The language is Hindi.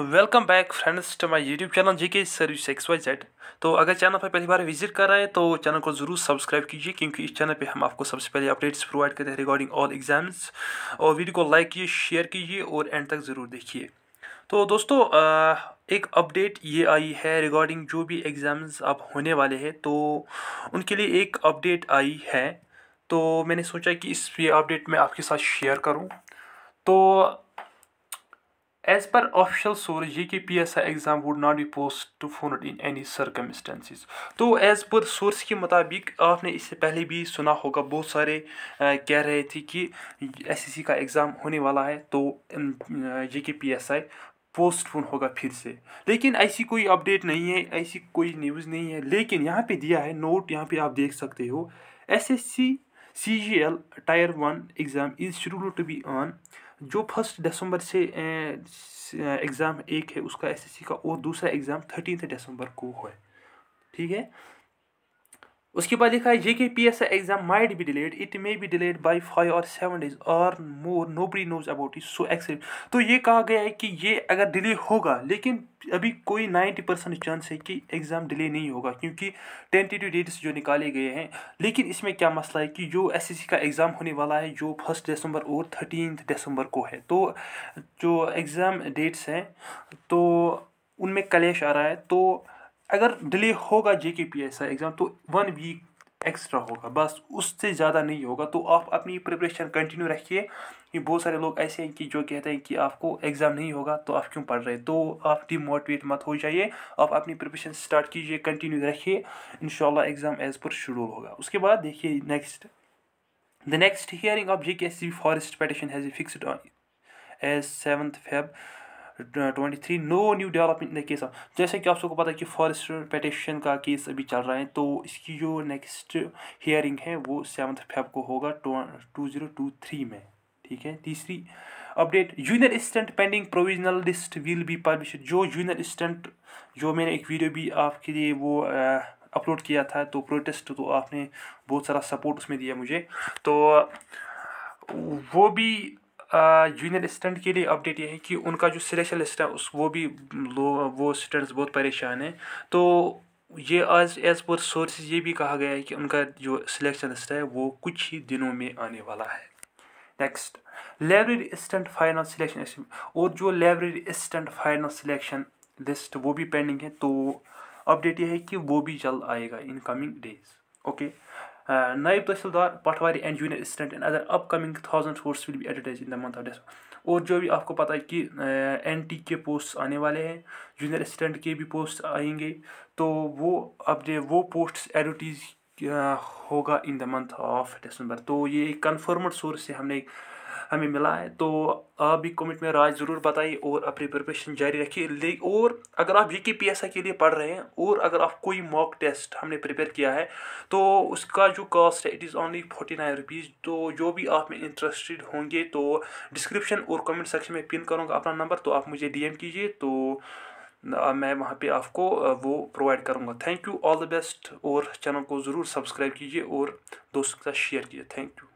welcome back friends to my YouTube channel G K service x Y Z तो अगर चैनल पर पहली बार विजिट कर रहे हैं तो चैनल को ज़रूर सब्सक्राइब कीजिए क्योंकि इस चैनल पे हम आपको सबसे पहले अपडेट्स प्रोवाइड करते हैं रिगार्डिंग ऑल एग्जाम्स और वीडियो को लाइक कीजिए शेयर कीजिए और एंड तक ज़रूर देखिए तो दोस्तों एक अपडेट ये आई है रिगार्डिंग जो भी एग्ज़ाम्स अब होने वाले हैं तो उनके लिए एक अपडेट आई है तो मैंने सोचा कि इस अपडेट में आपके साथ शेयर करूँ तो As per official source, S I exam would not be postponed in any circumstances तो एज़ पर सोर्स के मुताबिक आपने इससे पहले भी सुना होगा बहुत सारे कह रहे थे कि एस का एग्ज़ाम होने वाला है तो ये के पी एस आई पोस्टपोन होगा फिर से लेकिन ऐसी कोई अपडेट नहीं है ऐसी कोई न्यूज़ नहीं है लेकिन यहाँ पे दिया है नोट यहाँ पे आप देख सकते हो S S C C G L tier one exam is schedule to be on जो फर्स्ट दिसंबर से एग्ज़ाम एक है उसका एसएससी का और दूसरा एग्ज़ाम थर्टीन दिसंबर को है ठीक है उसके बाद लिखा है J K P S exam might भी डिलेड इट मे भी डिलेड बाई फाइव और सेवन डेज और more nobody knows about it so except तो ये कहा गया है कि ये अगर डिले होगा लेकिन अभी कोई नाइन्टी परसेंट चांस है कि एग्ज़ाम डिले नहीं होगा क्योंकि टेंटेटिव डेट्स जो निकाले गए हैं लेकिन इसमें क्या मसला है कि जो एस एस सी का एग्ज़ाम होने वाला है जो फर्स्ट दिसंबर और थर्टीन दिसंबर को है तो जो एग्ज़ाम डेट्स हैं तो उनमें कलेश आ रहा है तो अगर डिले होगा J K P S I exam तो वन वीक एक्स्ट्रा होगा बस उससे ज़्यादा नहीं होगा तो आप अपनी प्रिपरेशन कंटिन्यू रखिए ये बहुत सारे लोग ऐसे हैं कि जो कहते हैं कि आपको एग्ज़ाम नहीं होगा तो आप क्यों पढ़ रहे तो आप डिमोटिवेट मत हो जाइए आप अपनी प्रिपरेशन स्टार्ट कीजिए कंटिन्यू रखिए in exam as per schedule होगा उसके बाद देखिए next the next hearing of J K S C forest petition has fixed on एज seventh Feb twenty three no new development in the case of जैसे कि आप सबको पता है कि फॉरेस्ट पेटिशन का केस अभी चल रहा है तो इसकी जो नेक्स्ट हियरिंग है वो सेवन्थ फेब को होगा टू जीरो टू थ्री में ठीक है तीसरी update junior assistant pending provisional list will be publish जो जूनियर असिस्टेंट जो मैंने एक वीडियो भी आपके लिए वो अपलोड किया था तो प्रोटेस्ट तो आपने बहुत सारा सपोर्ट उसमें दिया मुझे तो वो भी जूनियर स्टूडेंट के लिए अपडेट ये है कि उनका जो सिलेक्शन लिस्ट है उस वो भी लो वो स्टूडेंट्स बहुत परेशान हैं तो ये आज एज पर सोर्सेज ये भी कहा गया है कि उनका जो सिलेक्शन लिस्ट है वो कुछ ही दिनों में आने वाला है next library assistant final selection और जो library assistant final selection list वो भी पेंडिंग है तो अपडेट ये है कि वो भी जल्द आएगा in coming days okay Uh, नायब तहसीलदार पटवारी and junior assistant and other upcoming thousand force will भी advertise in the month of दिसंबर और जो भी आपको पता है कि एन टी के पोस्ट आने वाले हैं जूनियर असिस्टेंट के भी पोस्ट आएंगे तो वो अपडेट वो पोस्ट एडवर्टीज uh, होगा in the month of December तो ये एक कन्फर्मड सोर्स से हमने हमें मिला है तो आप भी कमेंट में राय ज़रूर बताइए और अपनी प्रिपरेशन जारी रखिए ले और अगर आप जी के पी एस आई के लिए पढ़ रहे हैं और अगर आप कोई मॉक टेस्ट हमने प्रिपेयर किया है तो उसका जो कास्ट है it is only forty nine rupees तो जो भी आप में इंटरेस्टेड होंगे तो डिस्क्रिप्शन और कमेंट सेक्शन में पिन करूँगा अपना नंबर तो आप मुझे डी कीजिए तो मैं वहाँ पे आपको वो प्रोवाइड करूँगा thank you all the best और चैनल को ज़रूर सब्सक्राइब कीजिए और दोस्तों के साथ शेयर कीजिए थैंक यू